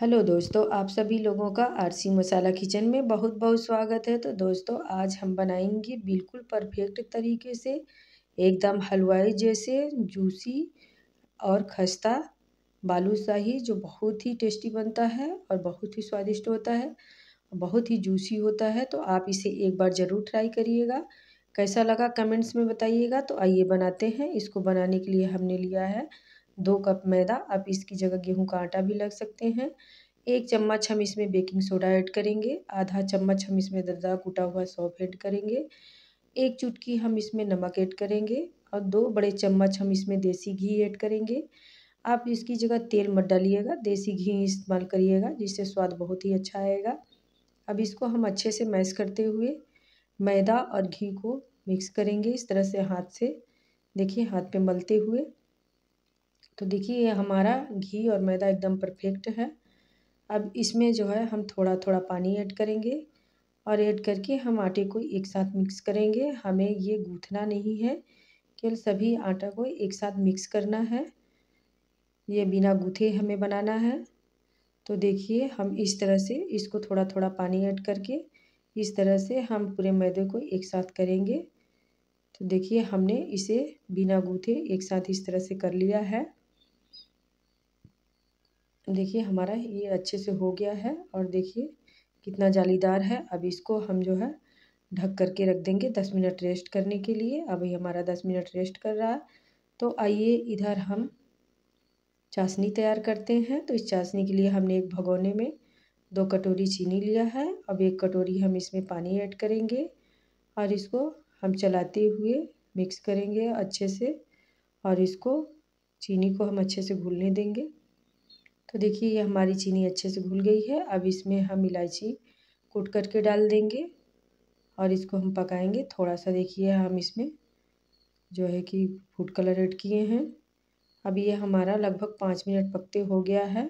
hello दोस्तों आप सभी लोगों का आरसी मसाला किचन में बहुत बहुत स्वागत है तो दोस्तों आज हम बनाएंगे बिल्कुल परफेक्ट तरीके से एकदम हलवाई जैसे जूसी और खस्ता बालूशाही जो बहुत ही टेस्टी बनता है और बहुत ही स्वादिष्ट होता है बहुत ही जूसी होता है तो आप इसे एक बार ज़रूर ट्राई करिएगा कैसा लगा कमेंट्स में बताइएगा तो आइए बनाते हैं इसको बनाने के लिए हमने लिया है दो कप मैदा आप इसकी जगह गेहूं का आटा भी लग सकते हैं एक चम्मच हम इसमें बेकिंग सोडा ऐड करेंगे आधा चम्मच हम इसमें दरदरा कूटा हुआ सौंफ ऐड करेंगे एक चुटकी हम इसमें नमक ऐड करेंगे और दो बड़े चम्मच हम इसमें देसी घी ऐड करेंगे आप इसकी जगह तेल मत डालिएगा देसी घी इस्तेमाल करिएगा जिससे स्वाद बहुत ही अच्छा आएगा अब इसको हम अच्छे से मैश करते हुए मैदा और घी को मिक्स करेंगे इस तरह से हाथ से देखिए हाथ पे मलते हुए तो देखिए हमारा घी और मैदा एकदम परफेक्ट है अब इसमें जो है हम थोड़ा थोड़ा पानी ऐड करेंगे और ऐड करके हम आटे को एक साथ मिक्स करेंगे हमें ये गूँथना नहीं है केवल सभी आटा को एक साथ मिक्स करना है ये बिना गूँथे हमें बनाना है तो देखिए हम इस तरह से इसको थोड़ा थोड़ा पानी ऐड करके इस तरह से हम पूरे मैदे को एक साथ करेंगे तो देखिए हमने इसे बिना गूँथे एक साथ इस तरह से कर लिया है देखिए हमारा ये अच्छे से हो गया है और देखिए कितना जालीदार है अब इसको हम जो है ढक करके रख देंगे दस मिनट रेस्ट करने के लिए अभी हमारा दस मिनट रेस्ट कर रहा है तो आइए इधर हम चाशनी तैयार करते हैं तो इस चाशनी के लिए हमने एक भगोने में दो कटोरी चीनी लिया है अब एक कटोरी हम इसमें पानी ऐड करेंगे और इसको हम चलाते हुए मिक्स करेंगे अच्छे से और इसको चीनी को हम अच्छे से घुलने देंगे तो देखिए ये हमारी चीनी अच्छे से घुल गई है अब इसमें हम इलायची कूट करके डाल देंगे और इसको हम पकाएंगे थोड़ा सा देखिए हम इसमें जो है कि फूड कलर ऐड किए हैं अब ये हमारा लगभग पाँच मिनट पकते हो गया है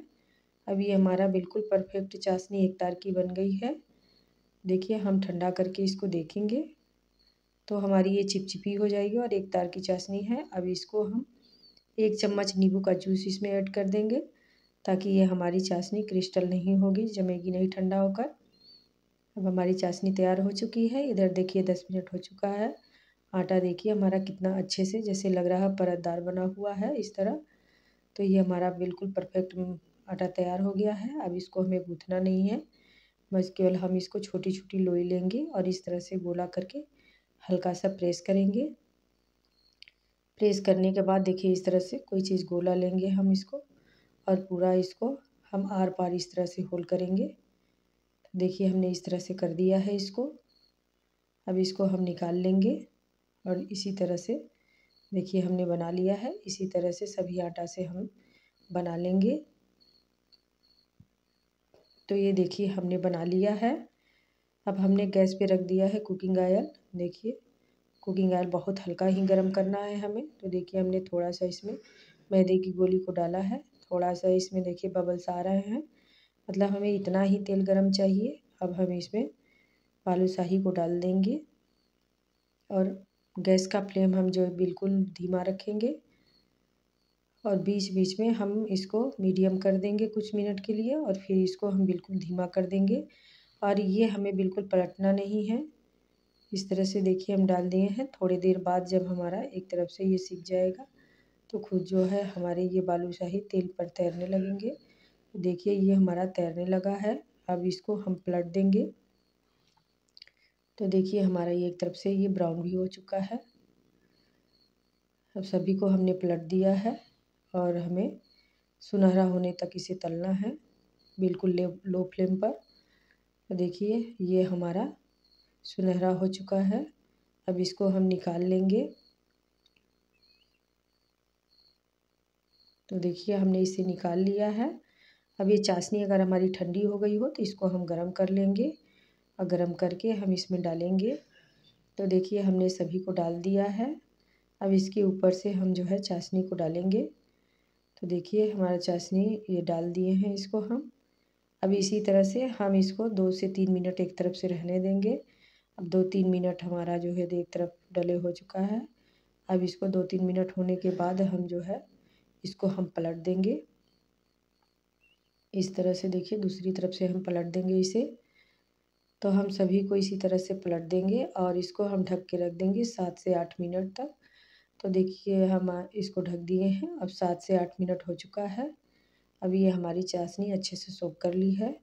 अब ये हमारा बिल्कुल परफेक्ट चाशनी एक तार की बन गई है देखिए हम ठंडा करके इसको देखेंगे तो हमारी ये चिपचिपी हो जाएगी और एक तार की चाशनी है अब इसको हम एक चम्मच नींबू का जूस इसमें ऐड कर देंगे ताकि ये हमारी चाशनी क्रिस्टल नहीं होगी जमेगी नहीं ठंडा होकर अब हमारी चाशनी तैयार हो चुकी है इधर देखिए दस मिनट हो चुका है आटा देखिए हमारा कितना अच्छे से जैसे लग रहा है परतदार बना हुआ है इस तरह तो ये हमारा बिल्कुल परफेक्ट आटा तैयार हो गया है अब इसको हमें गूँथना नहीं है बस केवल हम इसको छोटी छोटी लोई लेंगे और इस तरह से गोला करके हल्का सा प्रेस करेंगे प्रेस करने के बाद देखिए इस तरह से कोई चीज़ गोला लेंगे हम इसको और पूरा इसको हम आर पार इस तरह से होल करेंगे तो देखिए हमने इस तरह से कर दिया है इसको अब इसको हम निकाल लेंगे और इसी तरह से देखिए हमने बना लिया है इसी तरह से सभी आटा से हम बना लेंगे तो ये देखिए हमने बना लिया है अब हमने गैस पे रख दिया है कुकिंग आयल देखिए कुकिंग आयल बहुत हल्का ही गर्म करना है हमें तो देखिए हमने थोड़ा सा इसमें मैदे की गोली को डाला है थोड़ा सा इसमें देखिए बबल्स आ रहे हैं मतलब हमें इतना ही तेल गरम चाहिए अब हम इसमें बालू शाही को डाल देंगे और गैस का फ्लेम हम जो बिल्कुल धीमा रखेंगे और बीच बीच में हम इसको मीडियम कर देंगे कुछ मिनट के लिए और फिर इसको हम बिल्कुल धीमा कर देंगे और ये हमें बिल्कुल पलटना नहीं है इस तरह से देखिए हम डाल दिए हैं थोड़ी देर बाद जब हमारा एक तरफ से ये सीख जाएगा तो खुद जो है हमारे ये बालूशाही तेल पर तैरने लगेंगे देखिए ये हमारा तैरने लगा है अब इसको हम पलट देंगे तो देखिए हमारा ये एक तरफ से ये ब्राउन भी हो चुका है अब सभी को हमने पलट दिया है और हमें सुनहरा होने तक इसे तलना है बिल्कुल लो फ्लेम पर तो देखिए ये हमारा सुनहरा हो चुका है अब इसको हम निकाल लेंगे तो देखिए हमने इसे निकाल लिया है अब ये चाशनी अगर हमारी ठंडी हो गई हो तो इसको हम गरम कर लेंगे और गरम करके हम इसमें डालेंगे तो देखिए हमने सभी को डाल दिया है अब इसके ऊपर से हम जो है चाशनी को डालेंगे तो देखिए हमारा चाशनी ये डाल दिए हैं इसको हम अब इसी तरह से हम इसको दो से तीन मिनट एक तरफ से रहने देंगे अब दो तीन मिनट हमारा जो है एक तरफ डले हो चुका है अब इसको दो तीन मिनट होने के बाद हम जो है इसको हम पलट देंगे इस तरह से देखिए दूसरी तरफ से हम पलट देंगे इसे तो हम सभी को इसी तरह से पलट देंगे और इसको हम ढक के रख देंगे सात से आठ मिनट तक तो देखिए हम इसको ढक दिए हैं अब सात से आठ मिनट हो चुका है अब ये हमारी चाशनी अच्छे से सोख कर ली है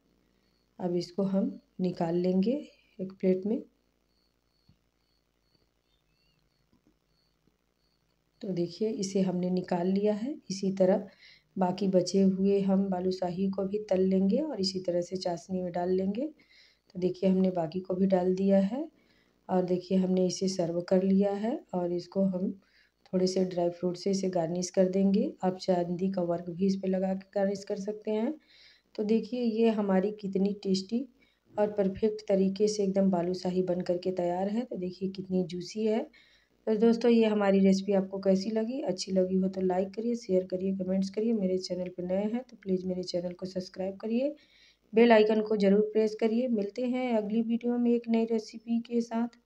अब इसको हम निकाल लेंगे एक प्लेट में तो देखिए इसे हमने निकाल लिया है इसी तरह बाकी बचे हुए हम बालूशाही को भी तल लेंगे और इसी तरह से चाशनी में डाल लेंगे तो देखिए हमने बाकी को भी डाल दिया है और देखिए हमने इसे सर्व कर लिया है और इसको हम थोड़े से ड्राई फ्रूट से इसे गार्निश कर देंगे आप चांदी का वर्क भी इस पर लगा के गार्निश कर सकते हैं तो देखिए ये हमारी कितनी टेस्टी और परफेक्ट तरीके से एकदम बालूशाही बन करके तैयार है तो देखिए कितनी जूसी है तो दोस्तों ये हमारी रेसिपी आपको कैसी लगी अच्छी लगी हो तो लाइक करिए शेयर करिए कमेंट्स करिए मेरे चैनल पर नए हैं तो प्लीज़ मेरे चैनल को सब्सक्राइब करिए बेल आइकन को ज़रूर प्रेस करिए मिलते हैं अगली वीडियो में एक नई रेसिपी के साथ